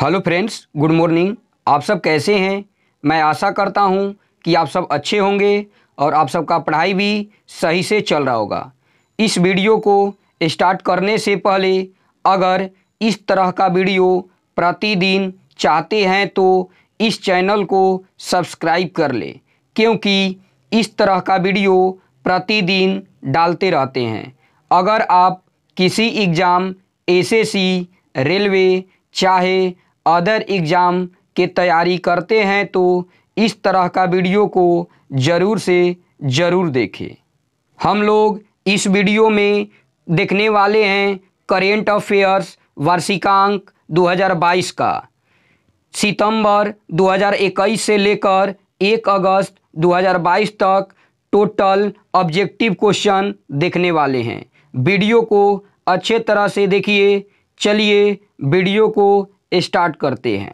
hello friends good morning आप सब कैसे हैं मैं आशा करता हूं कि आप सब अच्छे होंगे और आप सबका पढ़ाई भी सही से चल रहा होगा इस वीडियो को स्टार्ट करने से पहले अगर इस तरह का वीडियो प्रतिदिन चाहते हैं तो इस चैनल को सब्सक्राइब कर ले क्योंकि इस तरह का वीडियो प्रतिदिन डालते रहते हैं अगर आप किसी एग्ज़ाम एसएससी रेलवे चाहे अदर एग्ज़ाम की तैयारी करते हैं तो इस तरह का वीडियो को ज़रूर से ज़रूर देखें हम लोग इस वीडियो में देखने वाले हैं करेंट अफेयर्स वार्षिकांक 2022 का सितंबर 2021 से लेकर 1 अगस्त 2022 तक टोटल ऑब्जेक्टिव क्वेश्चन देखने वाले हैं वीडियो को अच्छे तरह से देखिए चलिए वीडियो को स्टार्ट करते हैं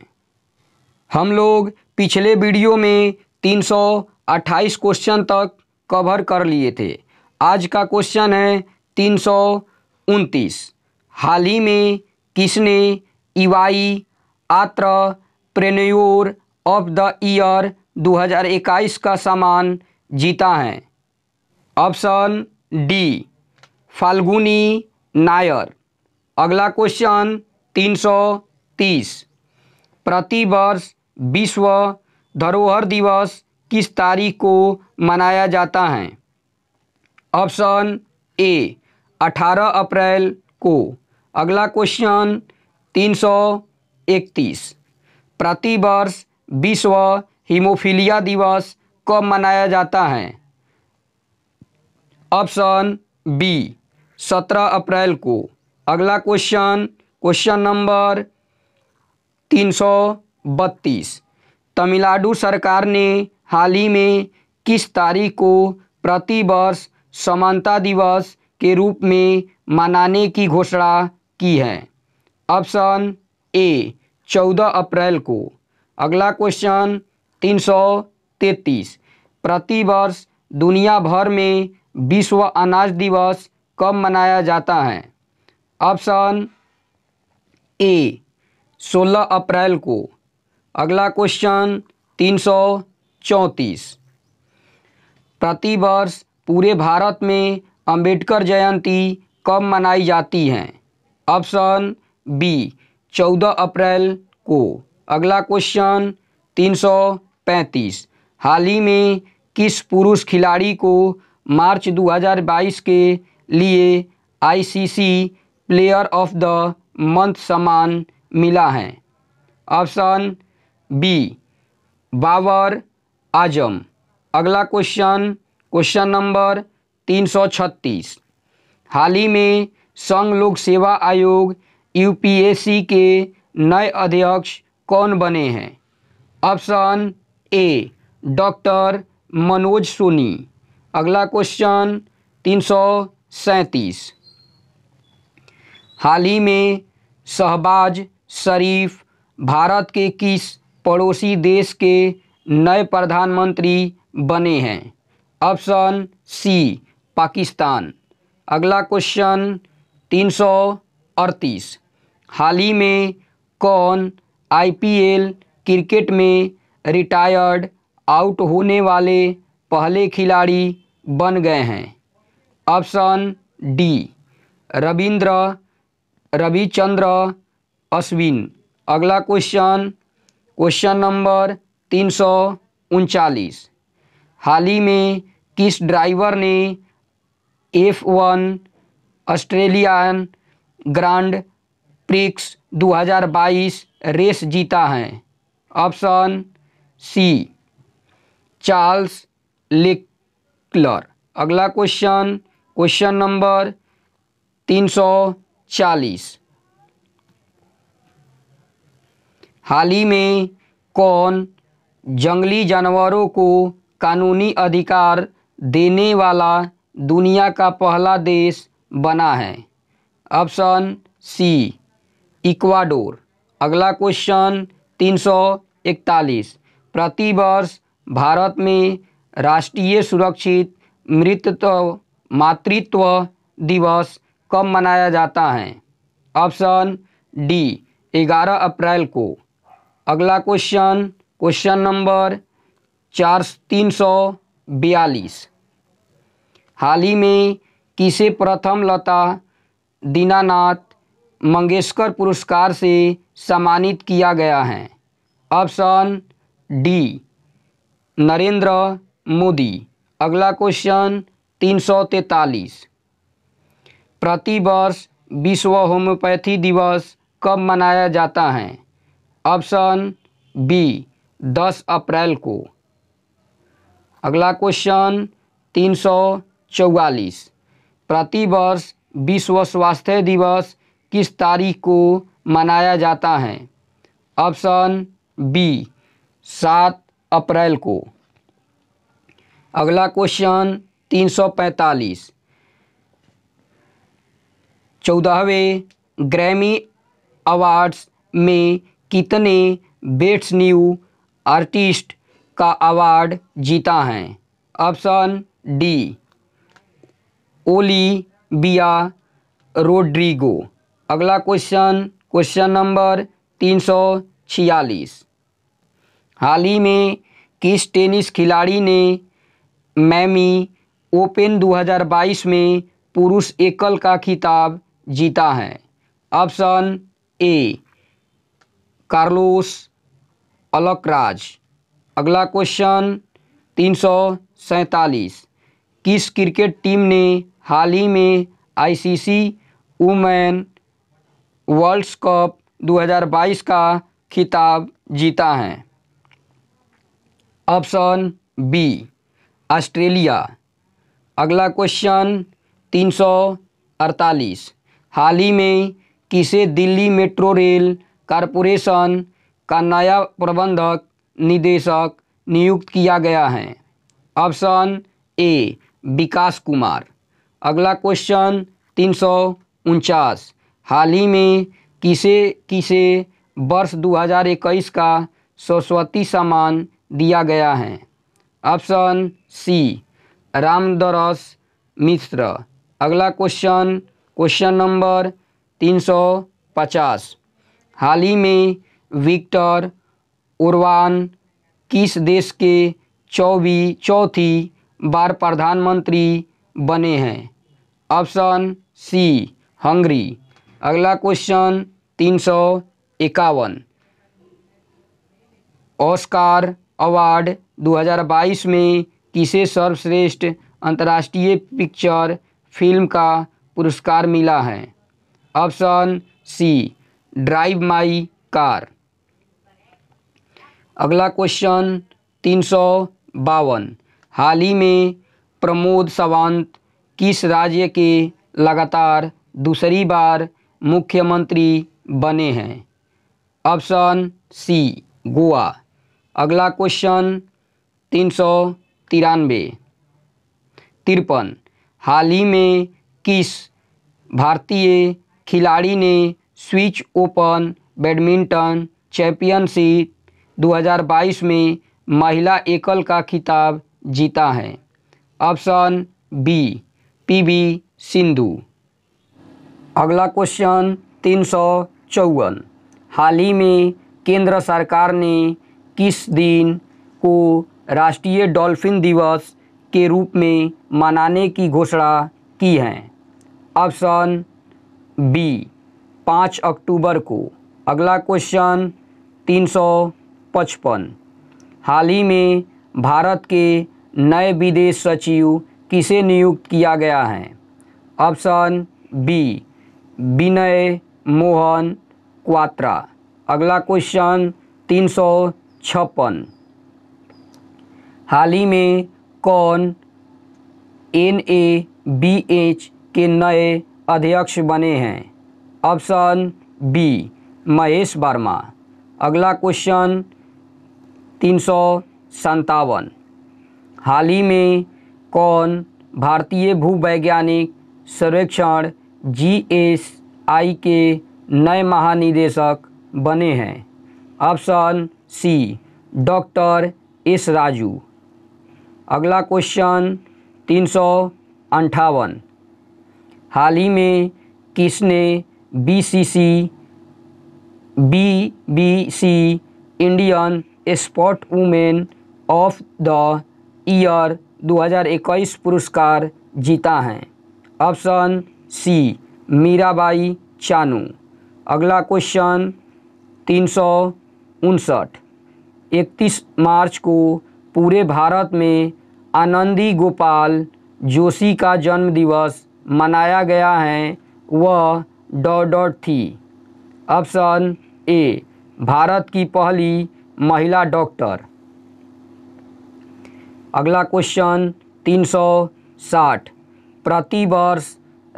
हम लोग पिछले वीडियो में 328 क्वेश्चन तक कवर कर लिए थे आज का क्वेश्चन है तीन हाल ही में किसने EY entrepreneur of the year 2021 का सामान जीता है ऑप्शन डी फाल्गुनी नायर अगला क्वेश्चन तीन सौ तीस प्रतिवर्ष विश्व धरोहर दिवस किस तारीख को मनाया जाता है ऑप्शन ए 18 अप्रैल को अगला क्वेश्चन तीन सौ इकतीस प्रतिवर्ष विश्व हीमोफीलिया दिवस कब मनाया जाता है ऑप्शन बी सत्रह अप्रैल को अगला क्वेश्चन क्वेश्चन नंबर तीन सौ बत्तीस तमिलनाडु सरकार ने हाल ही में किस तारीख को प्रतिवर्ष समानता दिवस के रूप में मनाने की घोषणा की है ऑप्शन ए चौदह अप्रैल को अगला क्वेश्चन तीन सौ तैंतीस प्रतिवर्ष दुनिया भर में विश्व अनाज दिवस कब मनाया जाता है ऑप्शन ए 16 अप्रैल को अगला क्वेश्चन तीन सौ चौंतीस प्रतिवर्ष पूरे भारत में अंबेडकर जयंती कब मनाई जाती है ऑप्शन बी चौदह अप्रैल को अगला क्वेश्चन तीन सौ पैंतीस हाल ही में किस पुरुष खिलाड़ी को मार्च 2022 के लिए ICC player of the month सम्मान मिला है ऑप्शन बी बाबर आजम अगला क्वेश्चन क्वेश्चन नंबर 336 हाल ही में संघ लोक सेवा आयोग यूपीएससी के नए अध्यक्ष कौन बने हैं option A doctor Manoj Soni अगला क्वेश्चन तीन सौ सैंतीस हाल ही में शहबाज शरीफ भारत के किस पड़ोसी देश के नए प्रधानमंत्री बने हैं ऑप्शन सी पाकिस्तान अगला क्वेश्चन तीन सौ अड़तीस हाल ही में कौन आईपीएल क्रिकेट में रिटायर्ड आउट होने वाले पहले खिलाड़ी बन गए हैं ऑप्शन डी रविंद्र रविचंद्र अश्विन अगला क्वेश्चन क्वेश्चन नंबर तीन सौ उनचालीस हाल ही में किस ड्राइवर ने F one Australian Grand Prix 2022 race जीता है ऑप्शन सी चार्ल्स लिकलर अगला क्वेश्चन क्वेश्चन नंबर तीन सौ चालीस हाल ही में कौन जंगली जानवरों को कानूनी अधिकार देने वाला दुनिया का पहला देश बना है ऑप्शन सी इक्वाडोर अगला क्वेश्चन 341 प्रतिवर्ष भारत में राष्ट्रीय सुरक्षित मृतत्व मातृत्व दिवस कब मनाया जाता है ऑप्शन डी 11 अप्रैल को अगला क्वेश्चन क्वेश्चन नंबर चार तीन सौ बयालीस हाल ही में किसे प्रथम लता दीनानाथ मंगेशकर पुरस्कार से सम्मानित किया गया है ऑप्शन डी नरेंद्र मोदी अगला क्वेश्चन तीन सौ तैतालीस प्रतिवर्ष विश्व होम्योपैथी दिवस कब मनाया जाता है ऑप्शन बी 10 अप्रैल को अगला क्वेश्चन तीन सौ चौवालीस प्रतिवर्ष विश्व स्वास्थ्य दिवस किस तारीख को मनाया जाता है ऑप्शन बी सात अप्रैल को अगला क्वेश्चन तीन सौ पैंतालीस चौदहवें ग्रैमी अवार्ड्स में कितने बेट्स न्यू आर्टिस्ट का अवार्ड जीता है ऑप्शन डी बिया रोड्रिगो अगला क्वेश्चन क्वेश्चन नंबर तीन सौ छियालीस हाल ही में किस टेनिस खिलाड़ी ने मैमी ओपन 2022 में पुरुष एकल का खिताब जीता है ऑप्शन ए कार्लोस अलकराज अगला क्वेश्चन तीन सौ सैतालीस किस क्रिकेट टीम ने हाल ही में आईसीसी वुमेन वर्ल्ड कप 2022 का खिताब जीता है ऑप्शन बी ऑस्ट्रेलिया अगला क्वेश्चन तीन सौ अड़तालीस हाल ही में किसे दिल्ली मेट्रो रेल कॉरपोरेशन का नया प्रबंधक निदेशक नियुक्त किया गया है ऑप्शन ए विकास कुमार अगला क्वेश्चन तीन सौ उनचास हाल ही में किसे किसे वर्ष 2021 का सरस्वती सम्मान दिया गया है ऑप्शन सी रामदरस मिश्र अगला क्वेश्चन क्वेश्चन नंबर तीन सौ पचास हाल ही में विक्टर उर्वान किस देश के चौबी चौथी बार प्रधानमंत्री बने हैं ऑप्शन सी हंगरी अगला क्वेश्चन तीन सौ इक्यावन ऑस्कार अवार्ड 2022 में किसे सर्वश्रेष्ठ अंतर्राष्ट्रीय पिक्चर फिल्म का पुरस्कार मिला है option C Drive My Car अगला क्वेश्चन तीन सौ बावन हाल ही में प्रमोद सावंत किस राज्य के लगातार दूसरी बार मुख्यमंत्री बने हैं ऑप्शन सी गोवा अगला क्वेश्चन तीन सौ तिरानवे तिरपन हाल ही में किस भारतीय खिलाड़ी ने स्विच ओपन बैडमिंटन चैंपियनशिप 2022 में महिला एकल का खिताब जीता है ऑप्शन बी पीवी सिंधु अगला क्वेश्चन तीन सौ चौवन हाल ही में केंद्र सरकार ने किस दिन को राष्ट्रीय डॉल्फिन दिवस के रूप में मनाने की घोषणा की है ऑप्शन बी पाँच अक्टूबर को अगला क्वेश्चन तीन सौ पचपन हाल ही में भारत के नए विदेश सचिव किसे नियुक्त किया गया है ऑप्शन बी विनय मोहन क्वात्रा अगला क्वेश्चन तीन सौ छप्पन हाल ही में कौन एन ए बी एच के नए अध्यक्ष बने हैं ऑप्शन बी महेश वर्मा अगला क्वेश्चन तीन सौ संतावन हाल ही में कौन भारतीय भूवैज्ञानिक सर्वेक्षण जी एस आई के नए महानिदेशक बने हैं option C doctor S Raju अगला क्वेश्चन तीन सौ अंठावन हाल ही में किसने B C C B B C Indian sport women of the year 2021 पुरस्कार जीता है ऑप्शन सी मीराबाई चानू अगला क्वेश्चन तीन सौ उनसठ इकतीस मार्च को पूरे भारत में आनंदी गोपाल जोशी का जन्मदिवस मनाया गया है वह डॉट डॉट थी ऑप्शन ए भारत की पहली महिला डॉक्टर अगला क्वेश्चन 360 प्रतिवर्ष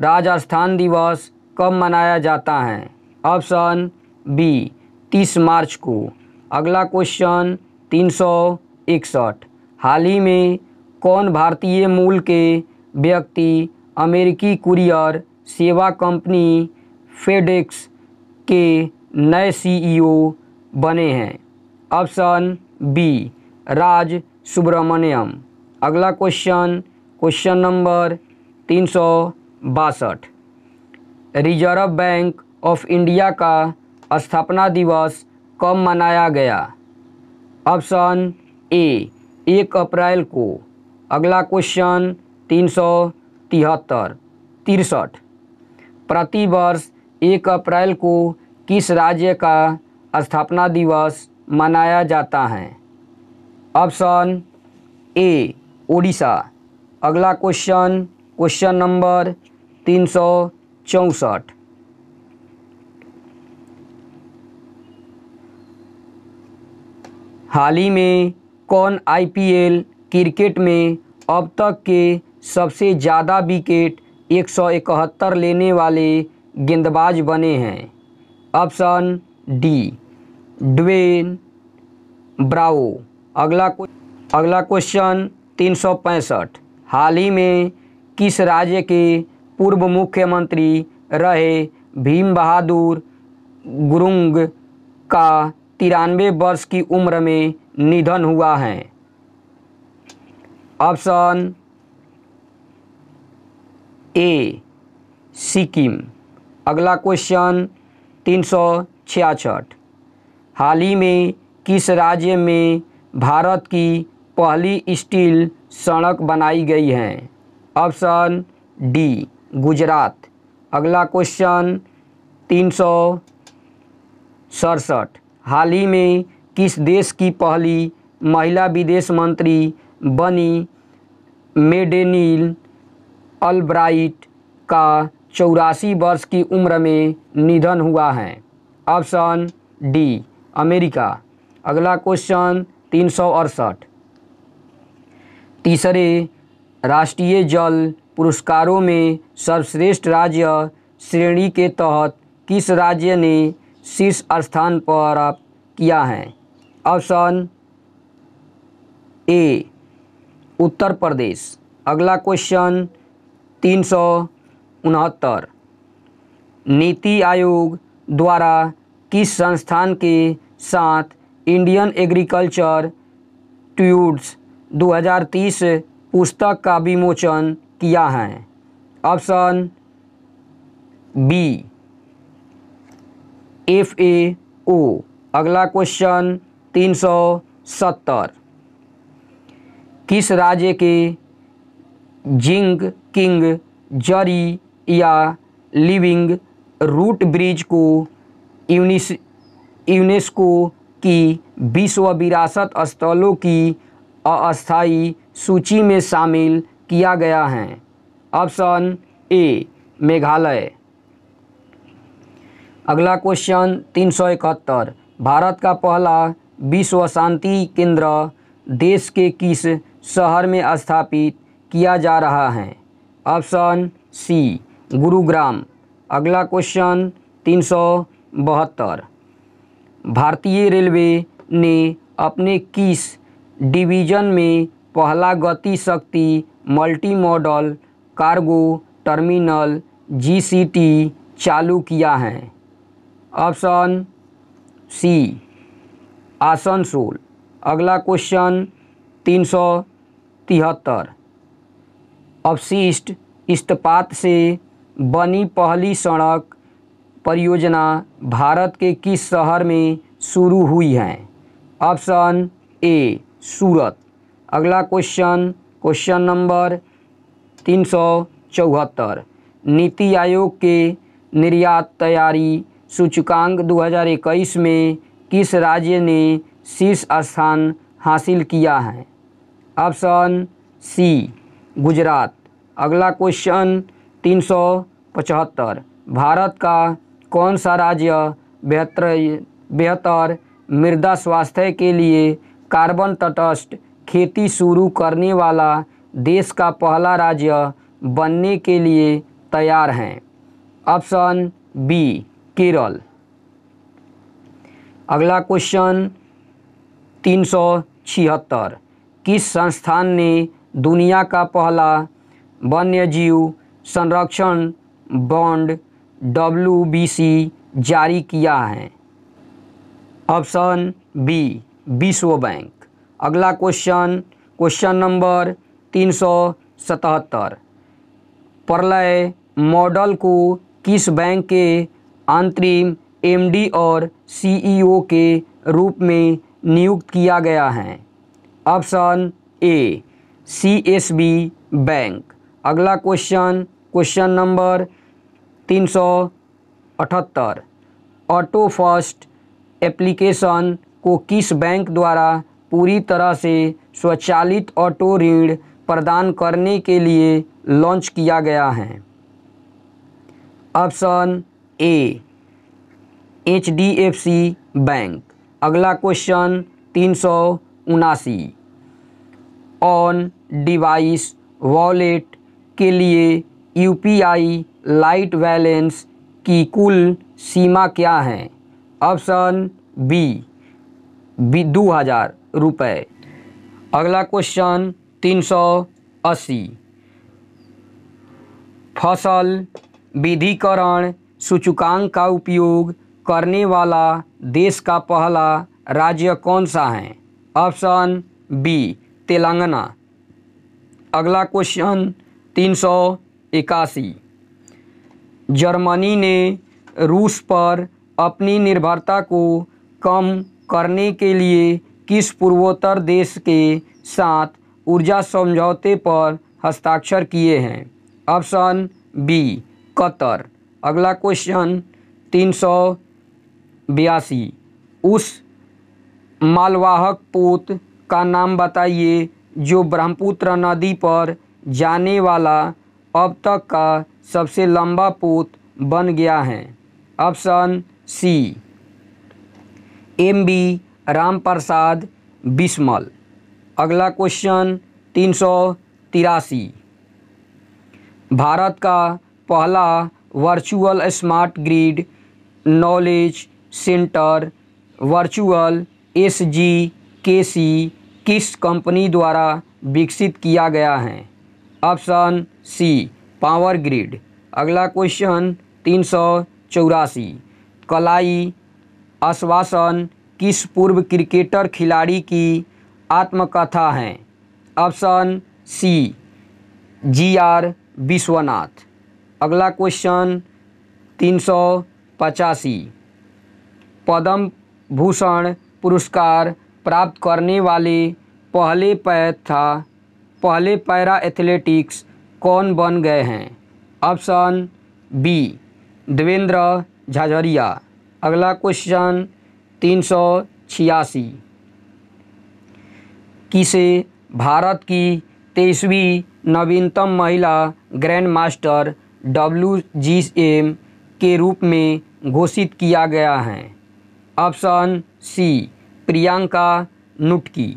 राजस्थान दिवस कब मनाया जाता है ऑप्शन बी 30 मार्च को अगला क्वेश्चन 361 हाल ही में कौन भारतीय मूल के व्यक्ति अमेरिकी कुरियर सेवा कंपनी फेडिक्स के नए सीईओ e बने हैं ऑप्शन बी राज सुब्रमण्यम अगला क्वेश्चन क्वेश्चन नंबर तीन सौ बासठ रिजर्व बैंक ऑफ इंडिया का स्थापना दिवस कब मनाया गया ऑप्शन ए एक अप्रैल को अगला क्वेश्चन तीन सौ तिहत्तर तिरसठ प्रतिवर्ष एक अप्रैल को किस राज्य का स्थापना दिवस मनाया जाता है ऑप्शन ए ओडिशा अगला क्वेश्चन क्वेश्चन नंबर तीन सौ चौंसठ हाल ही में कौन आईपीएल क्रिकेट में अब तक के सबसे ज़्यादा विकेट एक सौ इकहत्तर लेने वाले गेंदबाज बने हैं ऑप्शन डी ड्वेन ब्राओ अगला अगला क्वेश्चन तीन सौ पैंसठ हाल ही में किस राज्य के पूर्व मुख्यमंत्री रहे भीम बहादुर गुरुंग का तिरानवे वर्ष की उम्र में निधन हुआ है ऑप्शन ए सिक्किम अगला क्वेश्चन तीन सौ छियासठ हाल ही में किस राज्य में भारत की पहली स्टील सड़क बनाई गई है ऑप्शन डी गुजरात अगला क्वेश्चन तीन सौ सड़सठ हाल ही में किस देश की पहली महिला विदेश मंत्री बनी मेडेनिल अलब्राइट का चौरासी वर्ष की उम्र में निधन हुआ है ऑप्शन डी अमेरिका अगला क्वेश्चन तीन सौ अड़सठ तीसरे राष्ट्रीय जल पुरस्कारों में सर्वश्रेष्ठ राज्य श्रेणी के तहत किस राज्य ने शीर्ष स्थान पर किया है ऑप्शन ए उत्तर प्रदेश अगला क्वेश्चन तीन सौ उनहत्तर नीति आयोग द्वारा किस संस्थान के साथ इंडियन एग्रीकल्चर ट्यूड्स 2030 पुस्तक का विमोचन किया है option B F A O अगला क्वेश्चन तीन सौ सत्तर किस राज्य के जिंग किंग जरी या लिविंग रूट ब्रिज को यूनेस्को की विश्व विरासत स्थलों की अस्थायी सूची में शामिल किया गया है ऑप्शन ए मेघालय अगला क्वेश्चन तीन सौ इकहत्तर भारत का पहला विश्व शांति केंद्र देश के किस शहर में स्थापित किया जा रहा है ऑप्शन सी गुरुग्राम अगला क्वेश्चन तीन सौ बहत्तर भारतीय रेलवे ने अपने किस डिवीजन में पहला Gati Shakti multi modal cargo terminal GCT चालू किया है ऑप्शन सी आसनसोल अगला क्वेश्चन तीन सौ तिहत्तर अवशिष्ट इस्तपात से बनी पहली सड़क परियोजना भारत के किस शहर में शुरू हुई है ऑप्शन ए सूरत अगला क्वेश्चन क्वेश्चन नंबर तीन सौ चौहत्तर नीति आयोग के निर्यात तैयारी सूचकांक 2021 में किस राज्य ने शीर्ष स्थान हासिल किया है ऑप्शन सी गुजरात अगला क्वेश्चन तीन सौ पचहत्तर भारत का कौन सा राज्य बेहतर बेहतर मृदा स्वास्थ्य के लिए कार्बन तटस्थ खेती शुरू करने वाला देश का पहला राज्य बनने के लिए तैयार हैं ऑप्शन बी केरल अगला क्वेश्चन तीन सौ छिहत्तर किस संस्थान ने दुनिया का पहला वन्य जीव संरक्षण बॉन्ड डब्ल्यू जारी किया है ऑप्शन बी विश्व बैंक अगला क्वेश्चन क्वेश्चन नंबर तीन सौ सतहत्तर प्रलय मॉडल को किस बैंक के अंतरिम एमडी और सीईओ e के रूप में नियुक्त किया गया है ऑप्शन ए सीएसबी बैंक अगला क्वेश्चन क्वेश्चन नंबर तीन सौ अठहत्तर ऑटो फर्स्ट एप्लीकेशन को किस बैंक द्वारा पूरी तरह से स्वचालित ऑटो ऋण प्रदान करने के लिए लॉन्च किया गया है option A H D F C bank अगला क्वेश्चन तीन सौ उनासी ऑन डिवाइस वॉलेट के लिए यूपीआई लाइट बैलेंस की कुल सीमा क्या है ऑप्शन बी बी दो हज़ार रुपये अगला क्वेश्चन तीन सौ अस्सी फसल विधिकरण सूचकांक का उपयोग करने वाला देश का पहला राज्य कौन सा है ऑप्शन बी तेलंगाना अगला क्वेश्चन तीन सौ इक्यासी जर्मनी ने रूस पर अपनी निर्भरता को कम करने के लिए किस पूर्वोत्तर देश के साथ ऊर्जा समझौते पर हस्ताक्षर किए हैं ऑप्शन बी कतर अगला क्वेश्चन तीन सौ बयासी उस मालवाहक पोत का नाम बताइए जो ब्रह्मपुत्र नदी पर जाने वाला अब तक का सबसे लंबा पोत बन गया है option C M B Ram Prasad Bismil अगला क्वेश्चन तीन सौ तिरासी भारत का पहला virtual smart grid knowledge centre virtual S G K C किस कंपनी द्वारा विकसित किया गया है ऑप्शन सी पावर ग्रिड अगला क्वेश्चन तीन सौ चौरासी कलाई आश्वासन किस पूर्व क्रिकेटर खिलाड़ी की आत्मकथा है option C G R Vishwanath अगला क्वेश्चन तीन सौ पचासी पद्म भूषण पुरस्कार प्राप्त करने वाले पहले पैद था पहले पैरा एथलेटिक्स कौन बन गए हैं ऑप्शन बी देवेंद्र झाझरिया अगला क्वेश्चन तीन सौ छियासी किसे भारत की तेईसवीं नवीनतम महिला grand master W G M के रूप में घोषित किया गया है ऑप्शन सी प्रियंका नुटकी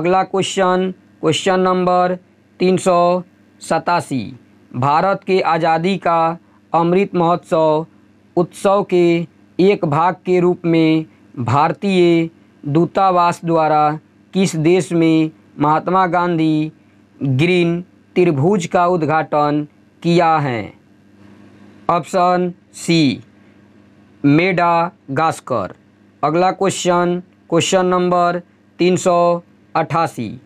अगला क्वेश्चन क्वेश्चन नंबर तीन सौ सतासी भारत के आज़ादी का अमृत महोत्सव उत्सव के एक भाग के रूप में भारतीय दूतावास द्वारा किस देश में महात्मा गांधी ग्रीन त्रिभुज का उद्घाटन किया है ऑप्शन सी मेडा गास्कर अगला क्वेश्चन क्वेश्चन नंबर तीन सौ अट्ठासी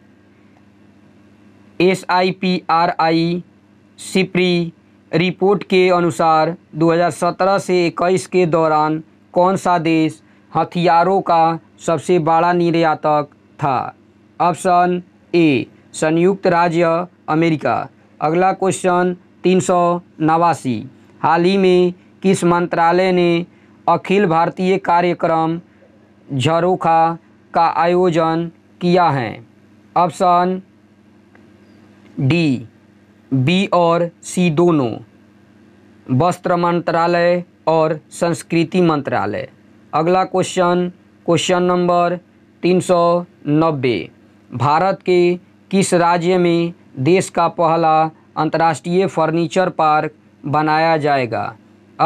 S I P R I SIPRI report के अनुसार 2017 से इक्कीस के दौरान कौन सा देश हथियारों का सबसे बड़ा निर्यातक था ऑप्शन ए संयुक्त राज्य अमेरिका अगला क्वेश्चन तीन सौ नवासी हाल ही में किस मंत्रालय ने अखिल भारतीय कार्यक्रम झरोखा का आयोजन किया है ऑप्शन डी बी और सी दोनों वस्त्र मंत्रालय और संस्कृति मंत्रालय अगला क्वेश्चन क्वेश्चन नंबर तीन सौ नब्बे भारत के किस राज्य में देश का पहला अंतर्राष्ट्रीय फर्नीचर पार्क बनाया जाएगा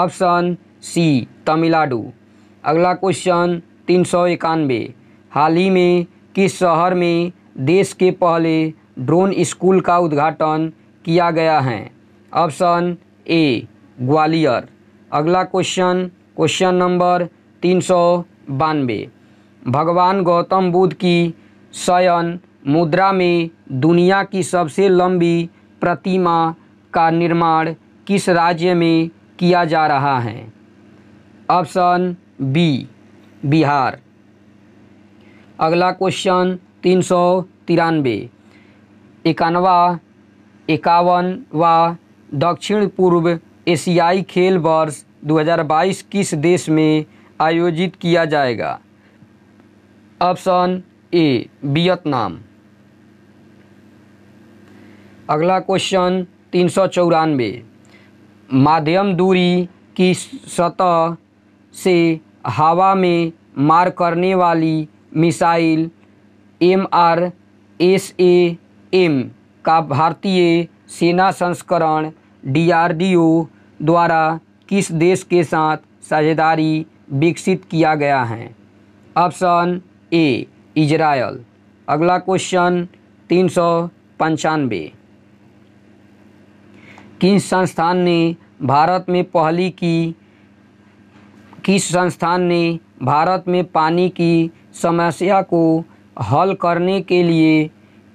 ऑप्शन सी तमिलनाडु अगला क्वेश्चन तीन सौ इक्यानवे हाल ही में किस शहर में देश के पहले ड्रोन स्कूल का उद्घाटन किया गया है ऑप्शन ए ग्वालियर अगला क्वेश्चन क्वेश्चन नंबर तीन सौ बानवे भगवान गौतम बुद्ध की शयन मुद्रा में दुनिया की सबसे लंबी प्रतिमा का निर्माण किस राज्य में किया जा रहा है ऑप्शन बी बिहार अगला क्वेश्चन तीन सौ तिरानवे इक्यानवा व दक्षिण पूर्व एशियाई खेल वर्ष 2022 किस देश में आयोजित किया जाएगा ऑप्शन ए वियतनाम अगला क्वेश्चन तीन सौ चौरानवे माध्यम दूरी की सतह से हवा में मार करने वाली missile M R S A M का भारतीय सेना संस्करण डीआरडीओ द्वारा किस देश के साथ साझेदारी विकसित किया गया है ऑप्शन ए इजराइल अगला क्वेश्चन तीन सौ पंचानवे किस संस्थान ने भारत में पहली की किस संस्थान ने भारत में पानी की समस्या को हल करने के लिए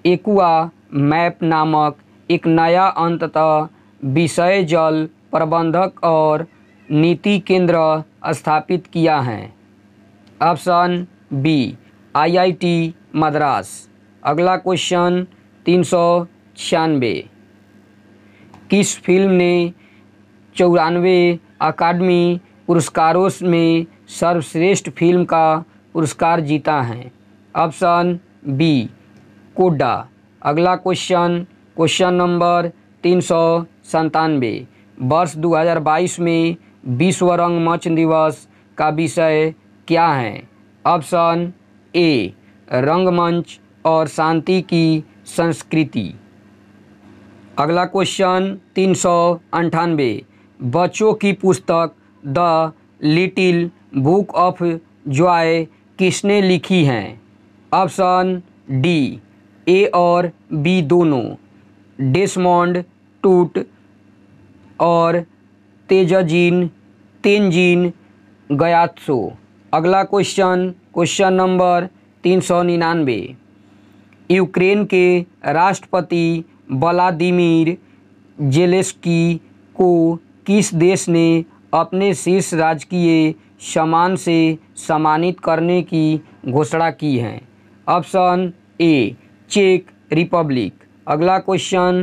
एकुआ मैप नामक एक नया अंततः विषय जल प्रबंधक और नीति केंद्र स्थापित किया है ऑप्शन बी आईआईटी मद्रास अगला क्वेश्चन तीन सौ छियानवे किस फिल्म ने चौरानवे अकादमी पुरस्कारों में सर्वश्रेष्ठ फिल्म का पुरस्कार जीता है ऑप्शन बी कोडा अगला क्वेश्चन क्वेश्चन नंबर तीन सौ संतानवे वर्ष 2022 में विश्व रंगमंच दिवस का विषय क्या है ऑप्शन ए रंगमंच और शांति की संस्कृति अगला क्वेश्चन तीन सौ अंठानवे बच्चों की पुस्तक the little book of joy किसने लिखी है ऑप्शन डी ए और बी दोनों डेस्मोंड टूट और तेजाजीन तेनजीन गयात्सो अगला क्वेश्चन क्वेश्चन नंबर तीन सौ निन्यानवे यूक्रेन के राष्ट्रपति व्लादिमिर जेलेस्की को किस देश ने अपने शीर्ष राजकीय सम्मान से सम्मानित करने की घोषणा की है ऑप्शन ए चेक रिपब्लिक अगला क्वेश्चन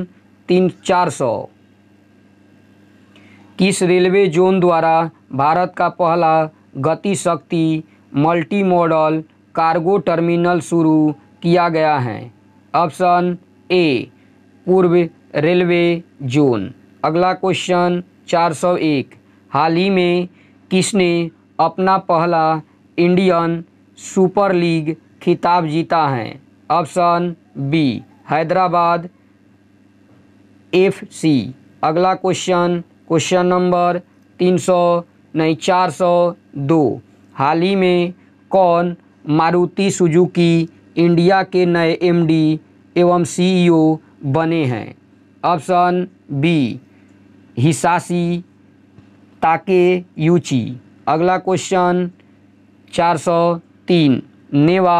तीन चार सौ किस रेलवे जोन द्वारा भारत का पहला Gati Shakti multi modal cargo terminal शुरू किया गया है ऑप्शन ए पूर्व रेलवे जोन अगला क्वेश्चन 401 हाल ही में किसने अपना पहला इंडियन सुपर लीग खिताब जीता है option B Hyderabad F C अगला क्वेश्चन क्वेश्चन नंबर तीन सौ नहीं चार सौ दो हाल ही में कौन मारुति सुजुकी इंडिया के नए एमडी एवं सीईओ e बने हैं ऑप्शन बी हिसासी ताके यूची अगला क्वेश्चन चार सौ तीन नेवा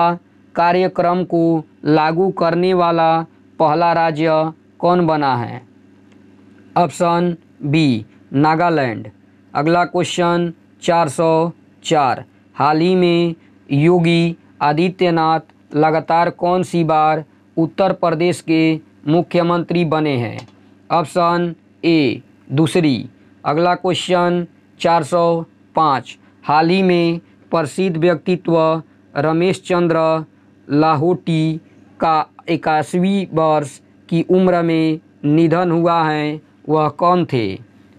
कार्यक्रम को लागू करने वाला पहला राज्य कौन बना है ऑप्शन बी नागालैंड अगला क्वेश्चन 404 हाल ही में योगी आदित्यनाथ लगातार कौन सी बार उत्तर प्रदेश के मुख्यमंत्री बने हैं ऑप्शन ए दूसरी अगला क्वेश्चन 405 हाल ही में प्रसिद्ध व्यक्तित्व रमेश चंद्र लाहौटी का इक्यासवीं वर्ष की उम्र में निधन हुआ है वह कौन थे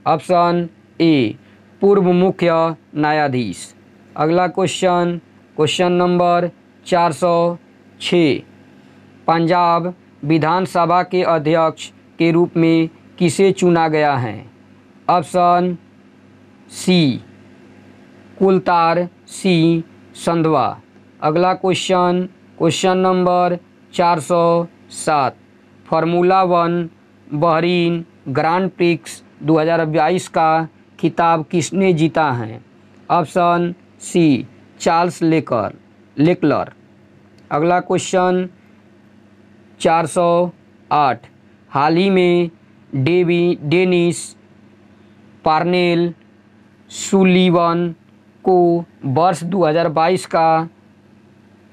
ऑप्शन ए पूर्व मुख्य न्यायाधीश अगला क्वेश्चन क्वेश्चन नंबर चार सौ छः पंजाब विधानसभा के अध्यक्ष के रूप में किसे चुना गया है ऑप्शन सी कुलतार सिंह संधवा अगला क्वेश्चन क्वेश्चन नंबर चार सौ सात Formula One Bahrain Grand Prix 2022 का खिताब किसने जीता है ऑप्शन सी चार्ल्स लेकर लेकलर अगला क्वेश्चन 408 हाल ही में डेवी डेनिस पार्नेल सुलीवन को वर्ष 2022 का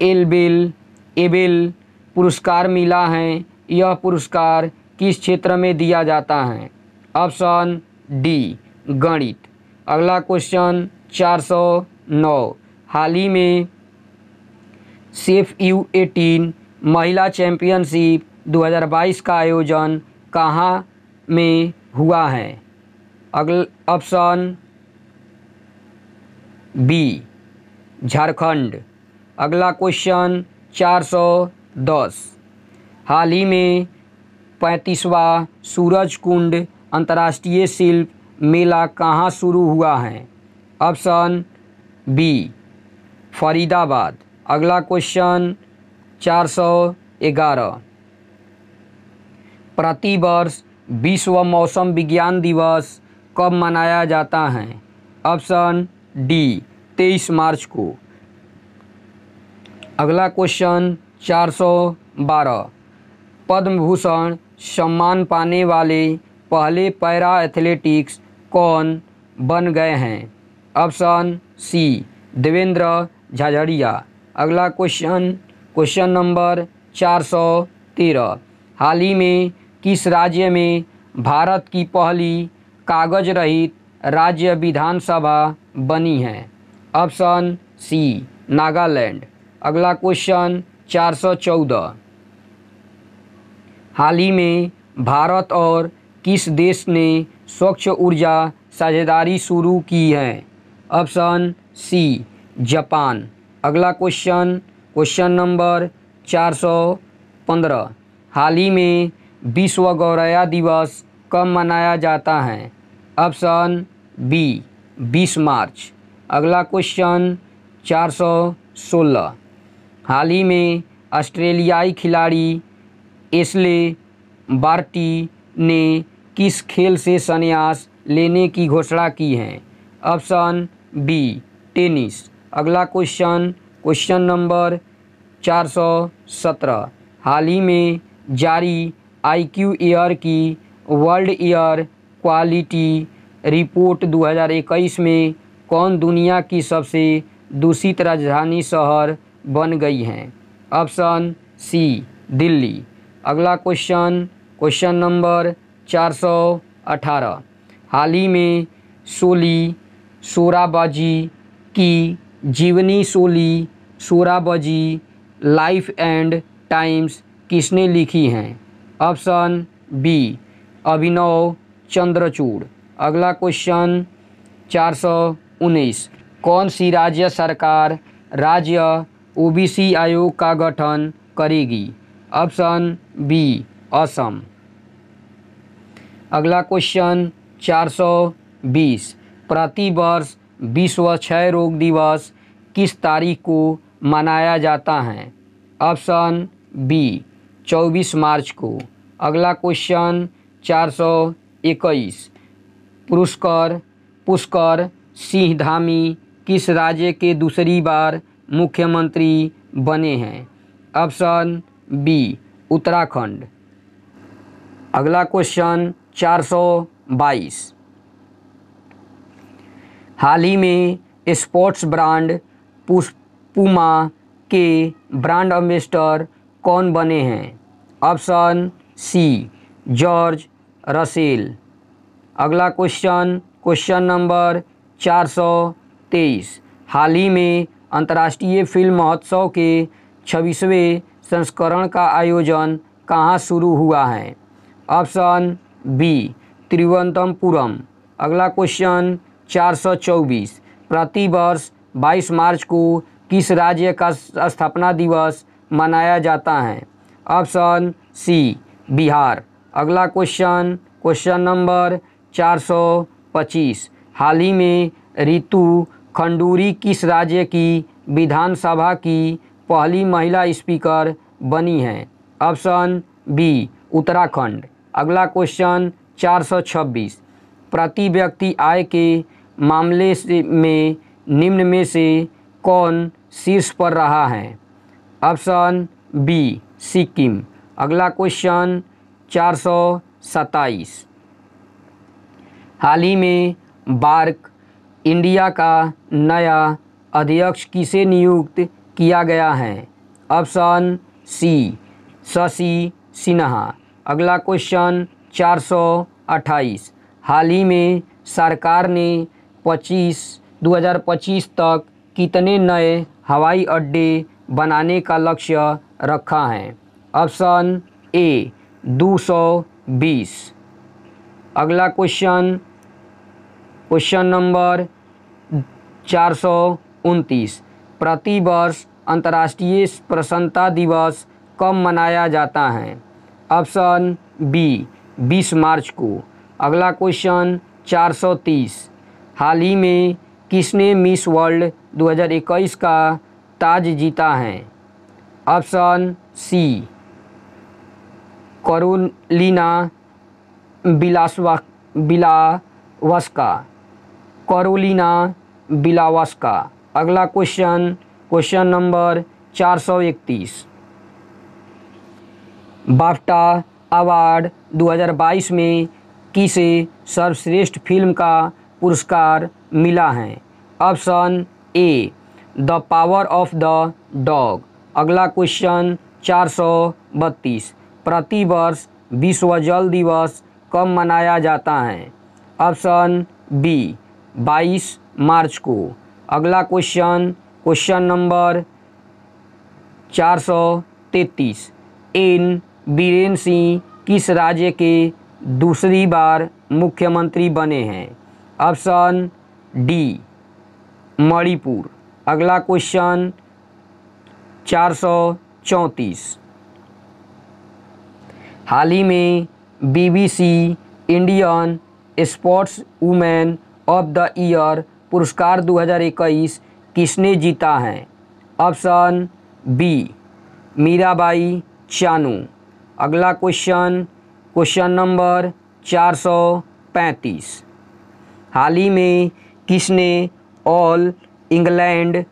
एलबिल एबिल पुरस्कार मिला है यह पुरस्कार किस क्षेत्र में दिया जाता है ऑप्शन डी गणित अगला क्वेश्चन 409 हाल ही में सेफ यू एटीन महिला चैंपियनशिप 2022 का आयोजन कहाँ में हुआ है अगल ऑप्शन बी झारखंड अगला क्वेश्चन 410 हाल ही में पैंतीसवा सूरज कुंड अंतर्राष्ट्रीय शिल्प मेला कहाँ शुरू हुआ है ऑप्शन बी फरीदाबाद अगला क्वेश्चन 411 प्रतिवर्ष विश्व मौसम विज्ञान दिवस कब मनाया जाता है ऑप्शन डी तेईस मार्च को अगला क्वेश्चन 412 पद्म भूषण सम्मान पाने वाले पहले पैरा एथलेटिक्स कौन बन गए हैं ऑप्शन सी देवेंद्र झाझड़िया अगला क्वेश्चन क्वेश्चन नंबर 413 हाल ही में किस राज्य में भारत की पहली कागज रहित राज्य विधानसभा बनी है ऑप्शन सी नागालैंड अगला क्वेश्चन 414 हाल ही में भारत और किस देश ने स्वच्छ ऊर्जा साझेदारी शुरू की है ऑप्शन सी जापान अगला क्वेश्चन क्वेश्चन नंबर 415 हाल ही में विश्व गौरया दिवस कब मनाया जाता है ऑप्शन बी 20 मार्च अगला क्वेश्चन 416 हाल ही में ऑस्ट्रेलियाई खिलाड़ी एस्ले बार्टी ने किस खेल से संन्यास लेने की घोषणा की है ऑप्शन बी टेनिस अगला क्वेश्चन क्वेश्चन नंबर चार सौ सत्रह हाल ही में जारी आईक्यू ईयर की वर्ल्ड ईयर क्वालिटी रिपोर्ट 2021 में कौन दुनिया की सबसे दूषित राजधानी शहर बन गई हैं ऑप्शन सी दिल्ली अगला क्वेश्चन क्वेश्चन नंबर चार सौ अठारह हाल ही में सोली सोराबाजी की जीवनी Soli Sorabjee life and times किसने लिखी हैं ऑप्शन बी अभिनव चंद्रचूड़ अगला क्वेश्चन चार सौ उन्नीस कौन सी राज्य सरकार राज्य ओबीसी आयोग का गठन करेगी ऑप्शन बी असम अगला क्वेश्चन 420 प्रतिवर्ष विश्व क्षय रोग दिवस किस तारीख को मनाया जाता है ऑप्शन बी 24 मार्च को अगला क्वेश्चन 421 पुरस्कार पुष्कर सिंहधामी किस राज्य के दूसरी बार मुख्यमंत्री बने हैं ऑप्शन बी उत्तराखंड अगला क्वेश्चन 422 हाल ही में स्पोर्ट्स ब्रांड पुमा के ब्रांड एम्बेस्टर कौन बने हैं ऑप्शन सी जॉर्ज रसेल अगला क्वेश्चन क्वेश्चन नंबर 423 हाल ही में अंतर्राष्ट्रीय फिल्म महोत्सव के छब्बीसवें संस्करण का आयोजन कहाँ शुरू हुआ है ऑप्शन बी त्रिवंतमपुरम अगला क्वेश्चन 424 प्रति वर्ष बाईस मार्च को किस राज्य का स्थापना दिवस मनाया जाता है ऑप्शन सी बिहार अगला क्वेश्चन क्वेश्चन नंबर 425 हाल ही में ऋतु खंडूरी किस राज्य की विधानसभा की पहली महिला स्पीकर बनी हैं ऑप्शन बी उत्तराखंड अगला क्वेश्चन 426 प्रति व्यक्ति आय के मामले से में निम्न में से कौन शीर्ष पर रहा है ऑप्शन बी सिक्किम अगला क्वेश्चन चार सौ सत्ताईस हाल ही में बार्क इंडिया का नया अध्यक्ष किसे नियुक्त किया गया है ऑप्शन सी शशि सिन्हा अगला क्वेश्चन चार सौ अट्ठाईस हाल ही में सरकार ने 25 2025 तक कितने नए हवाई अड्डे बनाने का लक्ष्य रखा है ऑप्शन ए 220 अगला क्वेश्चन क्वेश्चन नंबर चार सौ उनतीस प्रतिवर्ष अंतर्राष्ट्रीय प्रसन्नता दिवस कब मनाया जाता है ऑप्शन बी 20 मार्च को अगला क्वेश्चन 430 हाल ही में किसने मिस वर्ल्ड 2021 का ताज जीता है ऑप्शन सी करोलिना बिलासवा बिलावस्का करोलिना बिलावस का अगला क्वेश्चन क्वेश्चन नंबर चार सौ इकतीस बाफ्टा अवार्ड 2022 में किसे सर्वश्रेष्ठ फिल्म का पुरस्कार मिला है option A the power of the dog अगला क्वेश्चन चार सौ बत्तीस प्रतिवर्ष विश्व जल दिवस कब मनाया जाता है ऑप्शन बी बाईस मार्च को अगला क्वेश्चन क्वेश्चन नंबर चार सौ एन बीरेन सिंह किस राज्य के दूसरी बार मुख्यमंत्री बने हैं ऑप्शन डी मणिपुर अगला क्वेश्चन चार सौ चौंतीस हाल ही में BBC Indian sports woman of the year पुरस्कार 2021 किसने जीता है ऑप्शन बी मीराबाई चानू अगला क्वेश्चन क्वेश्चन नंबर 435 हाल ही में किसने ऑल इंग्लैंड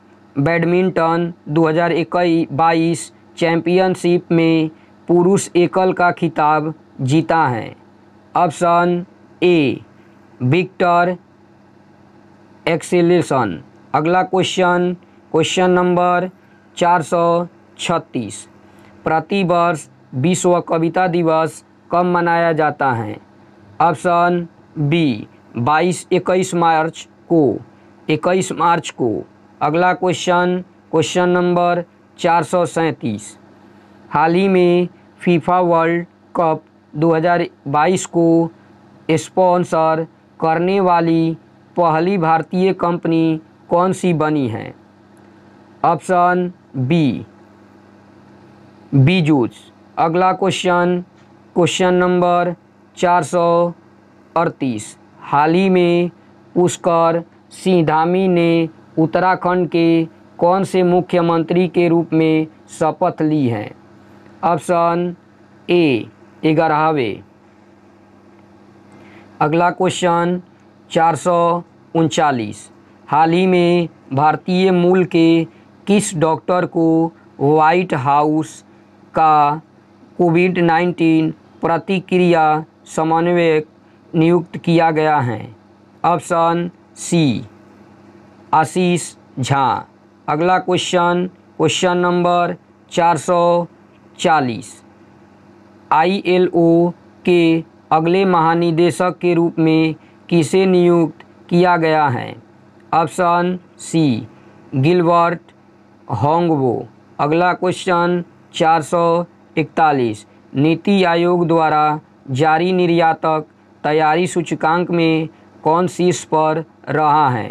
बैडमिंटन 2021-22 चैंपियनशिप में पुरुष एकल का खिताब जीता है ऑप्शन ए विक्टर एक्सीलेशन अगला क्वेश्चन क्वेश्चन नंबर चार सौ छत्तीस प्रतिवर्ष विश्व कविता दिवस कब मनाया जाता है ऑप्शन बी बाईस इक्कीस मार्च को इक्कीस मार्च को अगला क्वेश्चन क्वेश्चन नंबर चार सौ सैंतीस हाल ही में फीफा वर्ल्ड कप 2022 को स्पॉन्सर करने वाली पहली भारतीय कंपनी कौन सी बनी है ऑप्शन बी बीजूज अगला क्वेश्चन क्वेश्चन नंबर चार सौ अड़तीस हाल ही में पुष्कर सिंह धामी ने उत्तराखंड के कौन से मुख्यमंत्री के रूप में शपथ ली है ऑप्शन ए ग्यारहवें अगला क्वेश्चन चार सौ उनचालीस हाल ही में भारतीय मूल के किस डॉक्टर को व्हाइट हाउस का कोविड नाइन्टीन प्रतिक्रिया समन्वयक नियुक्त किया गया है ऑप्शन सी आशीष झा अगला क्वेश्चन क्वेश्चन नंबर चार सौ चालीस आई एल ओ के अगले महानिदेशक के रूप में किसे नियुक्त किया गया है ऑप्शन सी गिलबर्ट होंगवो अगला क्वेश्चन चार सौ इकतालीस नीति आयोग द्वारा जारी निर्यातक तैयारी सूचकांक में कौन शीर्ष पर रहा है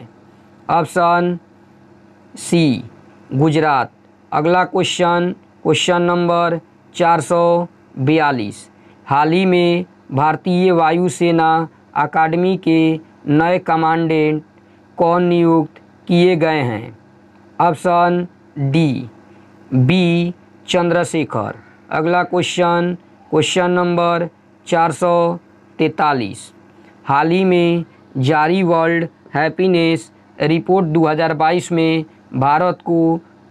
ऑप्शन सी गुजरात अगला क्वेश्चन क्वेश्चन नंबर चार सौ बयालीस हाल ही में भारतीय वायुसेना अकादमी के नए कमांडेंट कौन नियुक्त किए गए हैं ऑप्शन डी बी चंद्रशेखर अगला क्वेश्चन क्वेश्चन नंबर चार सौ तैतालीस हाल ही में जारी वर्ल्ड हैप्पीनेस रिपोर्ट 2022 में भारत को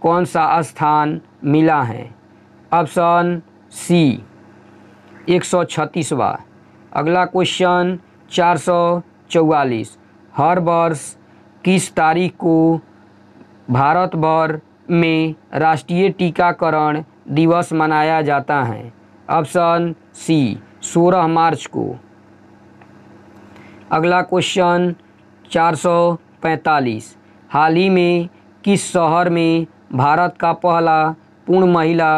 कौन सा स्थान मिला है ऑप्शन सी एक सौ छत्तीसवा अगला क्वेश्चन चार सौ चौवालीस हर वर्ष किस तारीख को भारत भर में राष्ट्रीय टीकाकरण दिवस मनाया जाता है ऑप्शन सी सोलह मार्च को अगला क्वेश्चन चार सौ पैंतालीस हाल ही में किस शहर में भारत का पहला पूर्ण महिला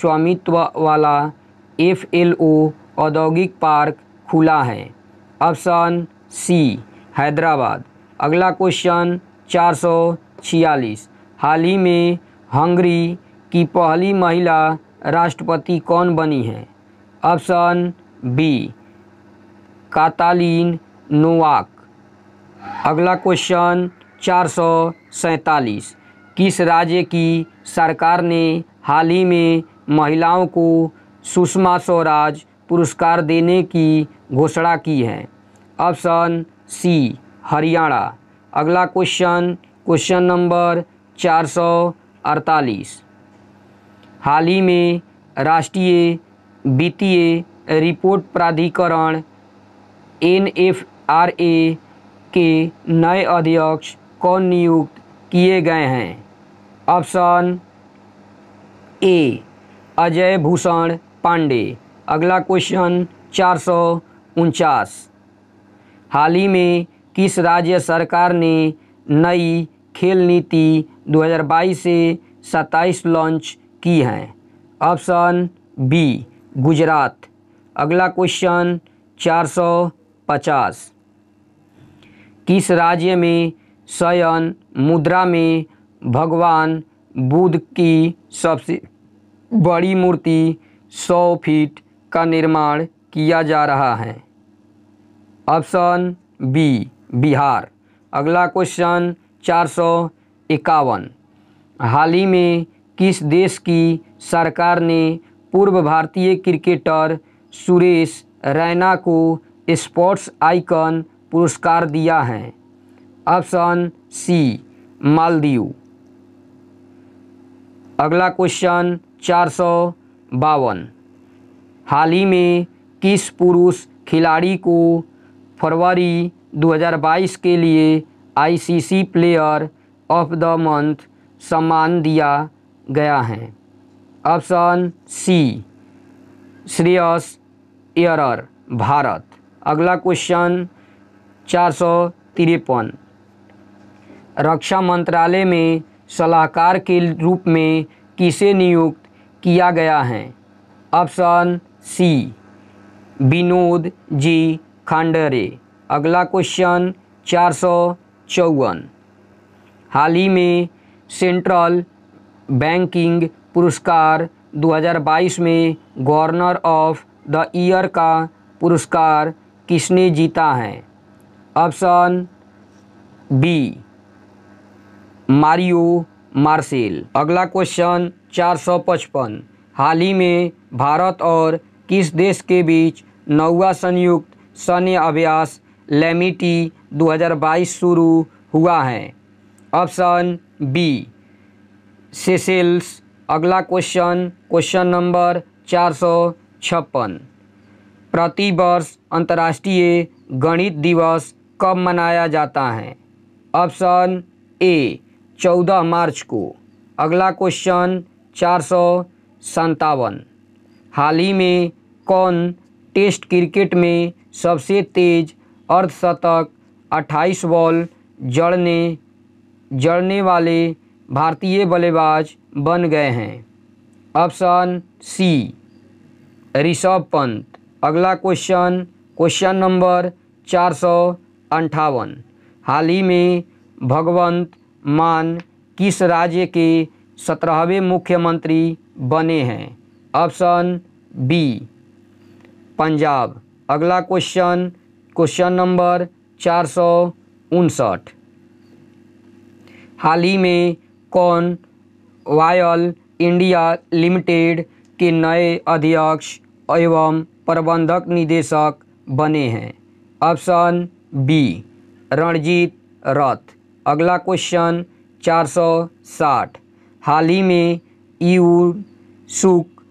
स्वामित्व वाला एफ एल ओ औद्योगिक पार्क खुला है ऑप्शन सी हैदराबाद अगला क्वेश्चन चार सौ छियालीस हाल ही में हंगरी की पहली महिला राष्ट्रपति कौन बनी है ऑप्शन बी कातालीन नोवाक अगला क्वेश्चन चार सौ किस राज्य की सरकार ने हाल ही में महिलाओं को सुषमा स्वराज पुरस्कार देने की घोषणा की है ऑप्शन सी हरियाणा अगला क्वेश्चन क्वेश्चन नंबर चार सौ अड़तालीस हाल ही में राष्ट्रीय वित्तीय रिपोर्ट प्राधिकरण एन एफ आर ए के नए अध्यक्ष कौन नियुक्त किए गए हैं ऑप्शन ए अजय भूषण पांडे अगला क्वेश्चन चार सौ उनचास हाल ही में किस राज्य सरकार ने नई खेल नीति 2022 से 27 लॉन्च की है ऑप्शन बी गुजरात अगला क्वेश्चन 450 किस राज्य में शयन मुद्रा में भगवान बुद्ध की सबसे बड़ी मूर्ति 100 फीट का निर्माण किया जा रहा है ऑप्शन बी बिहार अगला क्वेश्चन चार सौ इक्यावन हाल ही में किस देश की सरकार ने पूर्व भारतीय क्रिकेटर सुरेश रैना को स्पोर्ट्स आइकन पुरस्कार दिया है ऑप्शन सी मालदीव अगला क्वेश्चन चार सौ बावन हाल ही में किस पुरुष खिलाड़ी को फरवरी 2022 के लिए ICC player of the month सम्मान दिया गया है ऑप्शन सी श्रेयस एयरर भारत अगला क्वेश्चन चार सौ तिरपन रक्षा मंत्रालय में सलाहकार के रूप में किसे नियुक्त किया गया है ऑप्शन सी विनोद जी खांडरे अगला क्वेश्चन चार सौ चौवन हाल ही में सेंट्रल बैंकिंग पुरस्कार 2022 में गवर्नर ऑफ द ईयर का पुरस्कार किसने जीता है ऑप्शन बी मारियो मार्सेल अगला क्वेश्चन 455 हाल ही में भारत और किस देश के बीच नौवा संयुक्त सैन्य अभ्यास लेमिटी 2022 शुरू हुआ है ऑप्शन बी सेसेल्स अगला क्वेश्चन क्वेश्चन नंबर चार सौ छप्पन प्रतिवर्ष अंतर्राष्ट्रीय गणित दिवस कब मनाया जाता है ऑप्शन ए चौदह मार्च को अगला क्वेश्चन चार सौ संतावन हाल ही में कौन टेस्ट क्रिकेट में सबसे तेज अर्धशतक 28 बॉल जड़ने जड़ने वाले भारतीय बल्लेबाज बन गए हैं ऑप्शन सी ऋषभ पंत अगला क्वेश्चन क्वेश्चन नंबर चार सौ अंठावन हाल ही में भगवंत मान किस राज्य के सत्रहवें मुख्यमंत्री बने हैं ऑप्शन बी पंजाब अगला क्वेश्चन क्वेश्चन नंबर चार सौ उनसठ हाल ही में कौन वायल इंडिया लिमिटेड के नए अध्यक्ष एवं प्रबंधक निदेशक बने हैं ऑप्शन बी रणजीत रथ अगला क्वेश्चन चार सौ साठ हाल ही में ईयूल सुक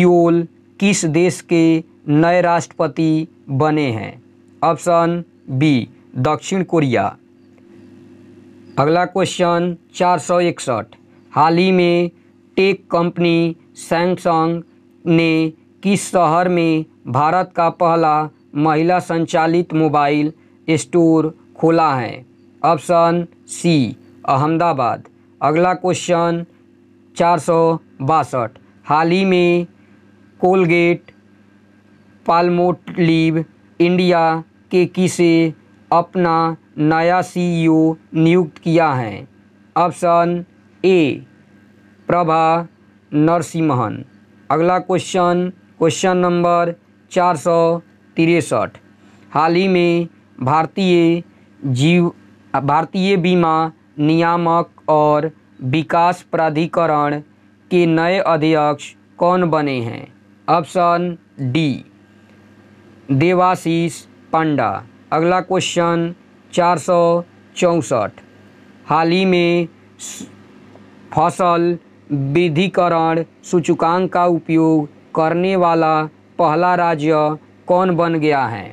ईओल किस देश के नए राष्ट्रपति बने हैं ऑप्शन बी दक्षिण कोरिया अगला क्वेश्चन चार सौ इकसठ हाल ही में टेक कंपनी सैमसंग ने किस शहर में भारत का पहला महिला संचालित मोबाइल स्टोर खोला है ऑप्शन सी अहमदाबाद अगला क्वेश्चन चार सौ बासठ हाल ही में कोलगेट पालमोटलीव इंडिया के किसे अपना नया सी ई e नियुक्त किया है ऑप्शन ए प्रभा नरसिम्हन अगला क्वेश्चन क्वेश्चन नंबर चार सौ तिरसठ हाल ही में भारतीय जीव भारतीय बीमा नियामक और विकास प्राधिकरण के नए अध्यक्ष कौन बने हैं ऑप्शन डी देवाशीष पांडा अगला क्वेश्चन चार सौ चौंसठ हाल ही में फसल विधिकरण सूचकांक का उपयोग करने वाला पहला राज्य कौन बन गया है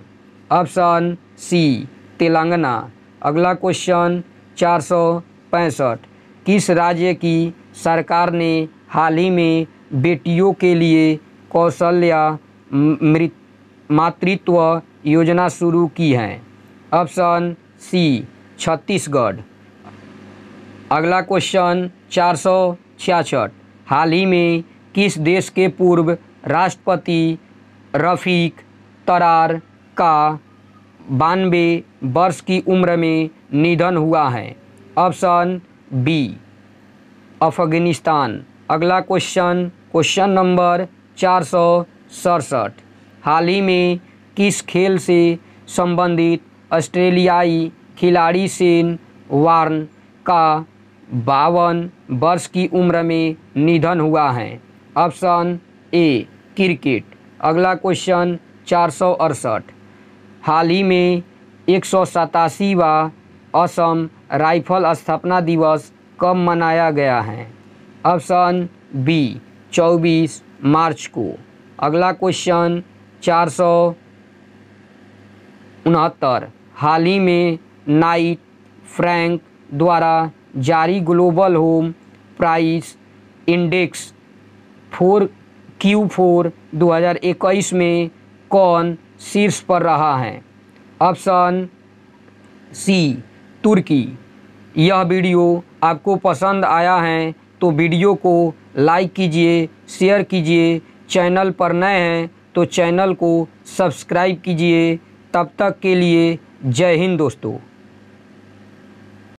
ऑप्शन सी तेलंगाना अगला क्वेश्चन चार सौ पैंसठ किस राज्य की सरकार ने हाल ही में बेटियों के लिए कौशल्या मृत मातृत्व योजना शुरू की है ऑप्शन सी छत्तीसगढ़ अगला क्वेश्चन चार सौ छियासठ हाल ही में किस देश के पूर्व राष्ट्रपति रफीक तरार का बानवे वर्ष की उम्र में निधन हुआ है ऑप्शन बी अफगानिस्तान अगला क्वेश्चन क्वेश्चन नंबर चार सौ सड़सठ हाल ही में किस खेल से संबंधित ऑस्ट्रेलियाई खिलाड़ी सेन वार्न का बावन वर्ष की उम्र में निधन हुआ है ऑप्शन ए क्रिकेट अगला क्वेश्चन चार सौ अड़सठ हाल ही में एक सौ असम राइफल स्थापना दिवस कब मनाया गया है ऑप्शन बी चौबीस मार्च को अगला क्वेश्चन चार सौ उनहत्तर हाल ही में नाइट फ्रैंक द्वारा जारी global home price index four Q four दो हज़ार इक्कीस में कौन शीर्ष पर रहा है ऑप्शन सी तुर्की यह वीडियो आपको पसंद आया है तो वीडियो को लाइक कीजिए शेयर कीजिए चैनल पर नए हैं तो चैनल को सब्सक्राइब कीजिए तब तक के लिए जय हिंद दोस्तों